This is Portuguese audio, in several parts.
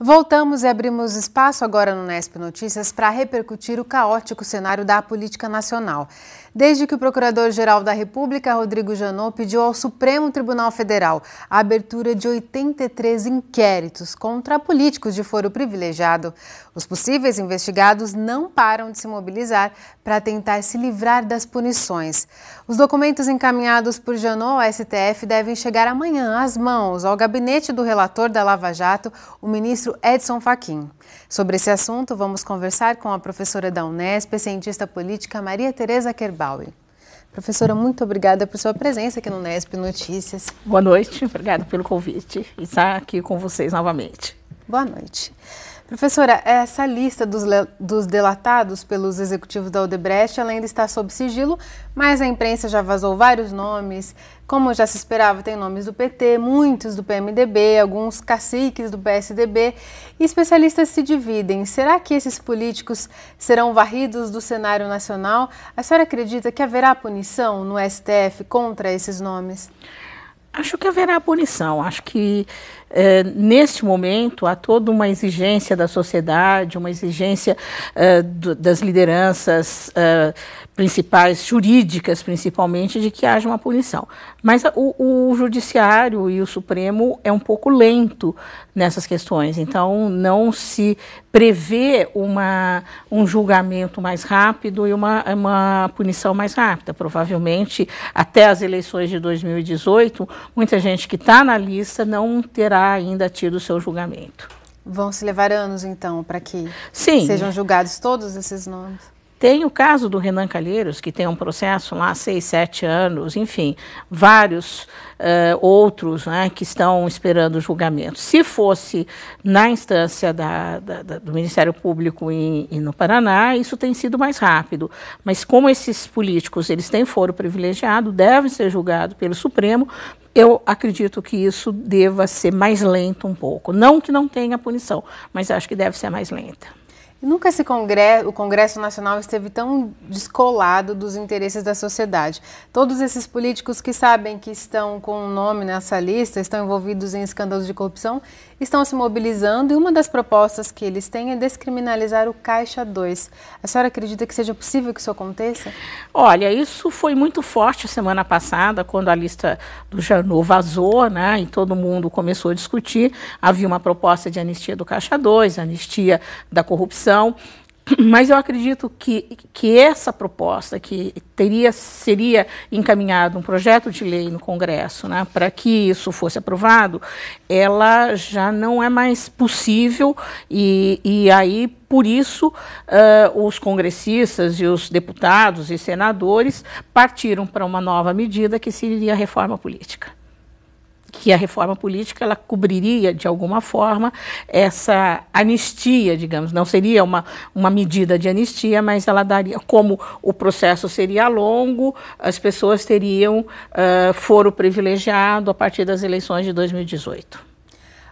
Voltamos e abrimos espaço agora no Nesp Notícias para repercutir o caótico cenário da política nacional desde que o Procurador-Geral da República, Rodrigo Janot, pediu ao Supremo Tribunal Federal a abertura de 83 inquéritos contra políticos de foro privilegiado. Os possíveis investigados não param de se mobilizar para tentar se livrar das punições. Os documentos encaminhados por Janot ao STF devem chegar amanhã às mãos ao gabinete do relator da Lava Jato, o ministro Edson Fachin. Sobre esse assunto, vamos conversar com a professora da Unesp, cientista política Maria Tereza Kerbal. Bowie. Professora, muito obrigada por sua presença aqui no Nesp Notícias. Boa noite, obrigada pelo convite e estar aqui com vocês novamente. Boa noite. Professora, essa lista dos, dos, delatados pelos executivos da Odebrecht ela ainda está sob sigilo, mas a imprensa já vazou vários nomes. Como já se esperava, tem nomes do PT, muitos do PMDB, alguns caciques do PSDB. E especialistas se dividem. Será que esses políticos serão varridos do cenário nacional? A senhora acredita que haverá punição no STF contra esses nomes? Acho que haverá punição. Acho que é, neste momento há toda uma exigência da sociedade, uma exigência é, do, das lideranças é, principais, jurídicas principalmente, de que haja uma punição. Mas o, o, judiciário e o Supremo é um pouco lento nessas questões. Então não se prevê uma, um julgamento mais rápido e uma, uma punição mais rápida. Provavelmente até as eleições de 2018 muita gente que está na lista não terá ainda tido o seu julgamento. Vão se levar anos, então, para que Sim. sejam julgados todos esses nomes? Tem o caso do Renan Calheiros, que tem um processo lá há seis, sete anos, enfim, vários uh, outros né, que estão esperando julgamento. Se fosse na instância da, da, da, do Ministério Público em, no Paraná, isso tem sido mais rápido. Mas como esses políticos eles têm foro privilegiado, devem ser julgados pelo Supremo, eu acredito que isso deva ser mais lento um pouco. Não que não tenha punição, mas acho que deve ser mais lenta. Nunca esse congresso, o Congresso Nacional esteve tão descolado dos interesses da sociedade. Todos esses políticos que sabem que estão com o um nome nessa lista, estão envolvidos em escândalos de corrupção, estão se mobilizando e uma das propostas que eles têm é descriminalizar o Caixa 2. A senhora acredita que seja possível que isso aconteça? Olha, isso foi muito forte semana passada, quando a lista do Janot vazou, né, e todo mundo começou a discutir. Havia uma proposta de anistia do Caixa 2, anistia da corrupção. Mas eu acredito que, que essa proposta, que teria, seria encaminhado um projeto de lei no Congresso né, para que isso fosse aprovado, ela já não é mais possível, e, e aí, por isso, uh, os congressistas e os deputados e senadores partiram para uma nova medida que seria a reforma política que a reforma política ela cobriria de alguma forma essa anistia, digamos, não seria uma, uma medida de anistia, mas ela daria, como o processo seria longo, as pessoas teriam uh, foro privilegiado a partir das eleições de 2018.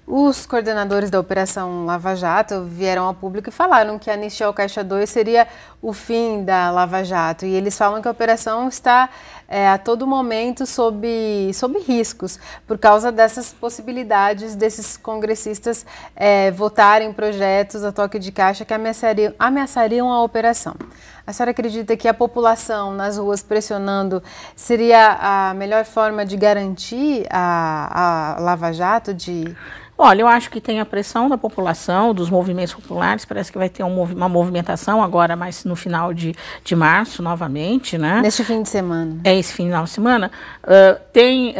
Os coordenadores da Operação Lava Jato vieram ao público e falaram que a anistia ao Caixa 2 seria o fim da Lava Jato. E eles falam que a operação está é, a todo momento sob, sob riscos, por causa dessas possibilidades desses congressistas é, votarem projetos a toque de caixa que ameaçariam, ameaçariam a operação. A senhora acredita que a população nas ruas pressionando seria a melhor forma de garantir a, a Lava Jato? De... Olha, eu acho que tem a pressão da população, dos movimentos populares, parece que vai ter uma movimentação agora, mas no final de, de março, novamente, né? Neste fim de semana. É, esse final de semana. Uh, tem uh,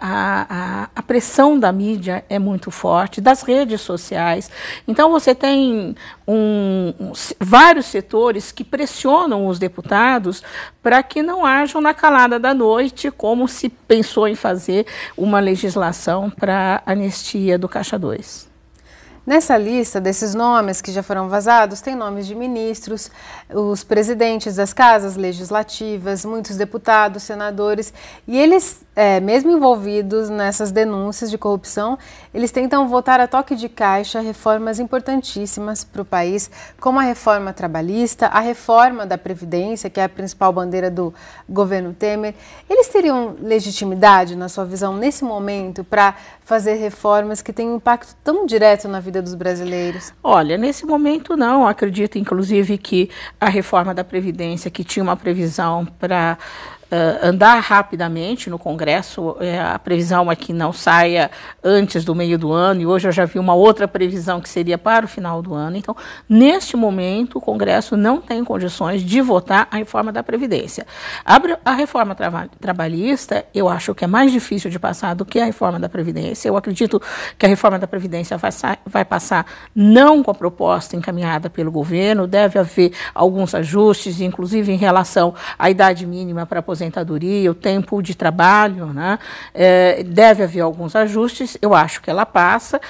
a, a, a, pressão da mídia é muito forte, das redes sociais. Então, você tem um, um vários setores que pressionam pressionam os deputados para que não hajam na calada da noite, como se pensou em fazer uma legislação para anistia do Caixa 2. Nessa lista desses nomes que já foram vazados, tem nomes de ministros, os presidentes das casas legislativas, muitos deputados, senadores, e eles, é, mesmo envolvidos nessas denúncias de corrupção, eles tentam votar a toque de caixa reformas importantíssimas para o país, como a reforma trabalhista, a reforma da Previdência, que é a principal bandeira do governo Temer. Eles teriam legitimidade, na sua visão, nesse momento, para fazer reformas que têm um impacto tão direto na vida vida dos brasileiros? Olha, nesse momento não. Acredito, inclusive, que a reforma da Previdência, que tinha uma previsão para Uh, andar rapidamente no Congresso. É, a previsão é que não saia antes do meio do ano, e hoje eu já vi uma outra previsão que seria para o final do ano. Então, neste momento, o Congresso não tem condições de votar a reforma da Previdência. A, a reforma tra trabalhista, eu acho que é mais difícil de passar do que a reforma da Previdência. Eu acredito que a reforma da Previdência vai, vai passar não com a proposta encaminhada pelo governo, deve haver alguns ajustes, inclusive em relação à idade mínima para a aposentadoria, o tempo de trabalho, né? É, deve haver alguns ajustes, eu acho que ela passa.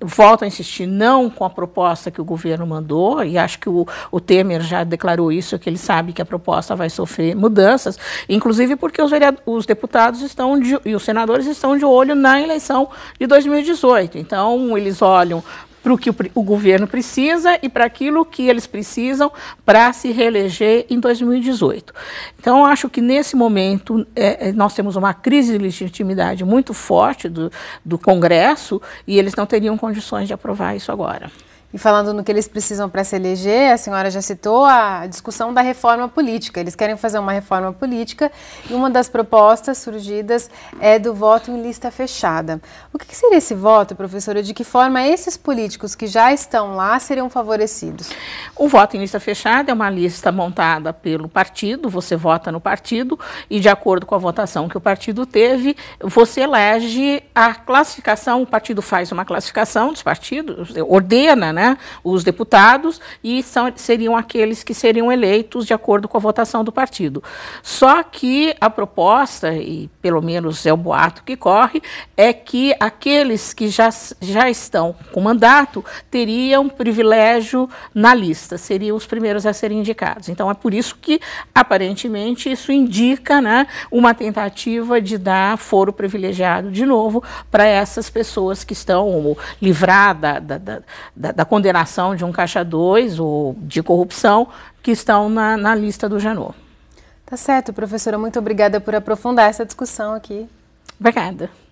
Volto a insistir, não com a proposta que o governo mandou, e acho que o, o Temer já declarou isso, que ele sabe que a proposta vai sofrer mudanças, inclusive porque os, os deputados estão de, e os senadores estão de olho na eleição de 2018. Então, eles olham para o que o, governo precisa e para aquilo que eles precisam para se reeleger em 2018. Então, acho que nesse momento é, é, nós temos uma crise de legitimidade muito forte do, do Congresso e eles não teriam condições de aprovar isso agora. E falando no que eles precisam para se eleger, a senhora já citou a discussão da reforma política. Eles querem fazer uma reforma política e uma das propostas surgidas é do voto em lista fechada. O que seria esse voto, professora? De que forma esses políticos que já estão lá seriam favorecidos? O voto em lista fechada é uma lista montada pelo partido, você vota no partido e, de acordo com a votação que o partido teve, você elege a classificação, o partido faz uma classificação dos partidos, ordena, né, né? Os deputados e são, seriam aqueles que seriam eleitos de acordo com a votação do partido. Só que a proposta, e pelo menos é o boato que corre, é que aqueles que já, já estão com mandato teriam privilégio na lista, seriam os primeiros a serem indicados. Então é por isso que, aparentemente, isso indica né, uma tentativa de dar foro privilegiado de novo para essas pessoas que estão livradas da, da, da, da condenação de um caixa 2 ou de corrupção que estão na, na lista do Janot. Tá certo, professora. Muito obrigada por aprofundar essa discussão aqui. Obrigada.